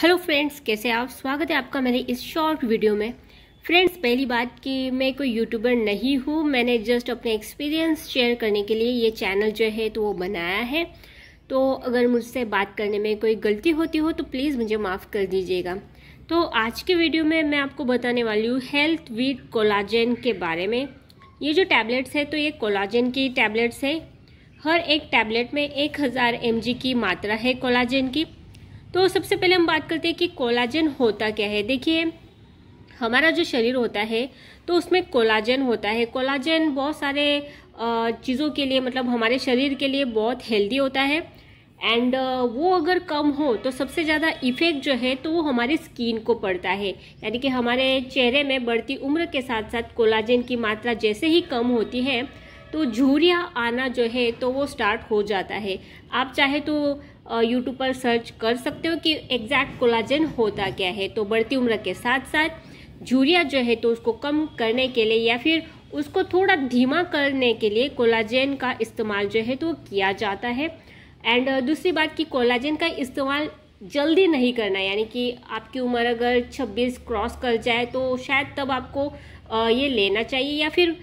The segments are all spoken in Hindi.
हेलो फ्रेंड्स कैसे आप स्वागत है आपका मेरे इस शॉर्ट वीडियो में फ्रेंड्स पहली बात कि मैं कोई यूट्यूबर नहीं हूँ मैंने जस्ट अपने एक्सपीरियंस शेयर करने के लिए ये चैनल जो है तो वो बनाया है तो अगर मुझसे बात करने में कोई गलती होती हो तो प्लीज़ मुझे माफ़ कर दीजिएगा तो आज के वीडियो में मैं आपको बताने वाली हूँ हेल्थ विथ कोलाजन के बारे में ये जो टैबलेट्स है तो ये कोलाजन की टैबलेट्स है हर एक टैबलेट में एक हज़ार की मात्रा है कोलाजन की तो सबसे पहले हम बात करते हैं कि कोलाजन होता क्या है देखिए हमारा जो शरीर होता है तो उसमें कोलाजन होता है कोलाजन बहुत सारे चीज़ों के लिए मतलब हमारे शरीर के लिए बहुत हेल्दी होता है एंड uh, वो अगर कम हो तो सबसे ज़्यादा इफ़ेक्ट जो है तो वो हमारी स्किन को पड़ता है यानी कि हमारे चेहरे में बढ़ती उम्र के साथ साथ कोलाजन की मात्रा जैसे ही कम होती है तो झूरिया आना जो है तो वो स्टार्ट हो जाता है आप चाहे तो यूट्यूब पर सर्च कर सकते हो कि एग्जैक्ट कोलाजन होता क्या है तो बढ़ती उम्र के साथ साथ झूरिया जो है तो उसको कम करने के लिए या फिर उसको थोड़ा धीमा करने के लिए कोलाजन का इस्तेमाल जो है तो किया जाता है एंड दूसरी बात कि कोलाजन का इस्तेमाल जल्दी नहीं करना यानी कि आपकी उम्र अगर 26 क्रॉस कर जाए तो शायद तब आपको ये लेना चाहिए या फिर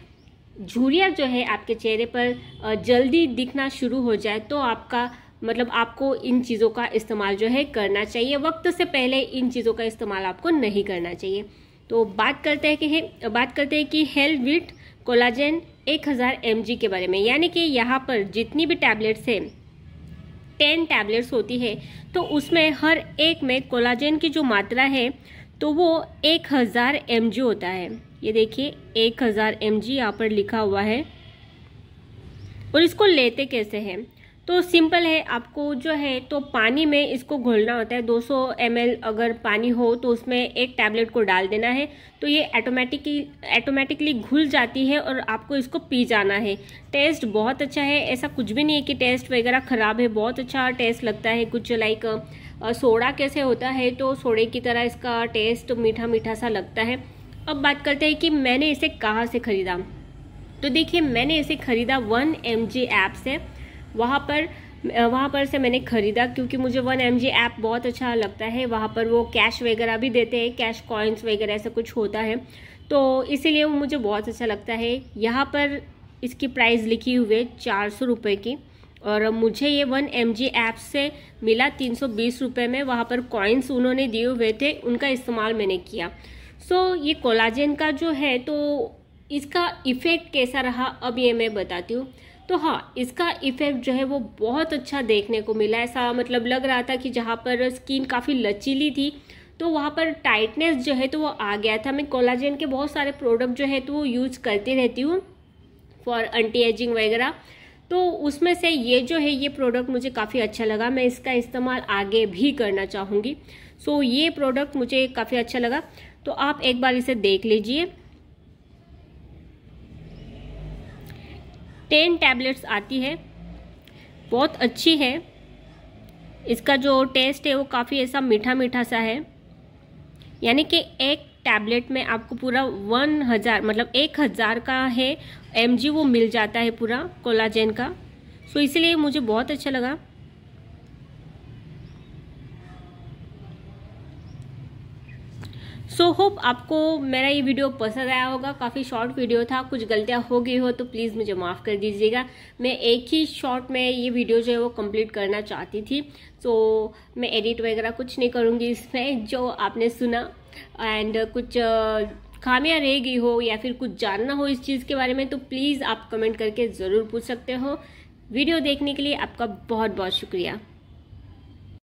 झुरिया जो है आपके चेहरे पर जल्दी दिखना शुरू हो जाए तो आपका मतलब आपको इन चीज़ों का इस्तेमाल जो है करना चाहिए वक्त से पहले इन चीज़ों का इस्तेमाल आपको नहीं करना चाहिए तो बात करते हैं कि है, बात करते हैं कि हेल विट कोलाजन 1000 हज़ार के बारे में यानी कि यहाँ पर जितनी भी टैबलेट्स है टेन टैबलेट्स होती है तो उसमें हर एक में कोलाजन की जो मात्रा है तो वो एक हज़ार एम होता है ये देखिए एक हज़ार एम यहाँ पर लिखा हुआ है और इसको लेते कैसे हैं तो सिंपल है आपको जो है तो पानी में इसको घोलना होता है 200 सौ अगर पानी हो तो उसमें एक टैबलेट को डाल देना है तो ये ऐटोमेटिकली ऐटोमेटिकली घुल जाती है और आपको इसको पी जाना है टेस्ट बहुत अच्छा है ऐसा कुछ भी नहीं है कि टेस्ट वगैरह ख़राब है बहुत अच्छा टेस्ट लगता है कुछ लाइक सोडा कैसे होता है तो सोडे की तरह इसका टेस्ट मीठा मीठा सा लगता है अब बात करते हैं कि मैंने इसे कहाँ से ख़रीदा तो देखिए मैंने इसे ख़रीदा वन एम जी ऐप से वहाँ पर वहाँ पर से मैंने ख़रीदा क्योंकि मुझे वन एम जी ऐप बहुत अच्छा लगता है वहाँ पर वो कैश वगैरह भी देते हैं कैश कॉइन्स वगैरह ऐसा कुछ होता है तो इसीलिए वो मुझे बहुत अच्छा लगता है यहाँ पर इसकी प्राइस लिखी हुई है चार सौ रुपये की और मुझे ये वन एम जी ऐप से मिला तीन सौ बीस रुपये में वहाँ पर कॉइन्स उन्होंने दिए हुए थे उनका इस्तेमाल मैंने किया सो ये कोलाजन का जो है तो इसका इफ़ेक्ट कैसा रहा अब ये मैं बताती हूँ तो हाँ इसका इफ़ेक्ट जो है वो बहुत अच्छा देखने को मिला ऐसा मतलब लग रहा था कि जहाँ पर स्किन काफ़ी लचीली थी तो वहाँ पर टाइटनेस जो है तो वो आ गया था मैं कोलाजन के बहुत सारे प्रोडक्ट जो है तो वो यूज करती रहती हूँ फॉर एंटी एजिंग वगैरह तो उसमें से ये जो है ये प्रोडक्ट मुझे काफ़ी अच्छा लगा मैं इसका इस्तेमाल आगे भी करना चाहूँगी सो ये प्रोडक्ट मुझे काफ़ी अच्छा लगा तो आप एक बार इसे देख लीजिए टेन टैबलेट्स आती है बहुत अच्छी है इसका जो टेस्ट है वो काफ़ी ऐसा मीठा मीठा सा है यानी कि एक टैबलेट में आपको पूरा वन हज़ार मतलब एक हज़ार का है एम वो मिल जाता है पूरा कोलाजेन का सो so इसलिए मुझे बहुत अच्छा लगा सो so, होप आपको मेरा ये वीडियो पसंद आया होगा काफ़ी शॉर्ट वीडियो था कुछ गलतियाँ हो गई हो तो प्लीज़ मुझे माफ़ कर दीजिएगा मैं एक ही शॉर्ट में ये वीडियो जो है वो कंप्लीट करना चाहती थी सो so, मैं एडिट वगैरह कुछ नहीं करूँगी इसमें जो आपने सुना एंड कुछ खामियाँ रह गई हो या फिर कुछ जानना हो इस चीज़ के बारे में तो प्लीज़ आप कमेंट करके ज़रूर पूछ सकते हो वीडियो देखने के लिए आपका बहुत बहुत शुक्रिया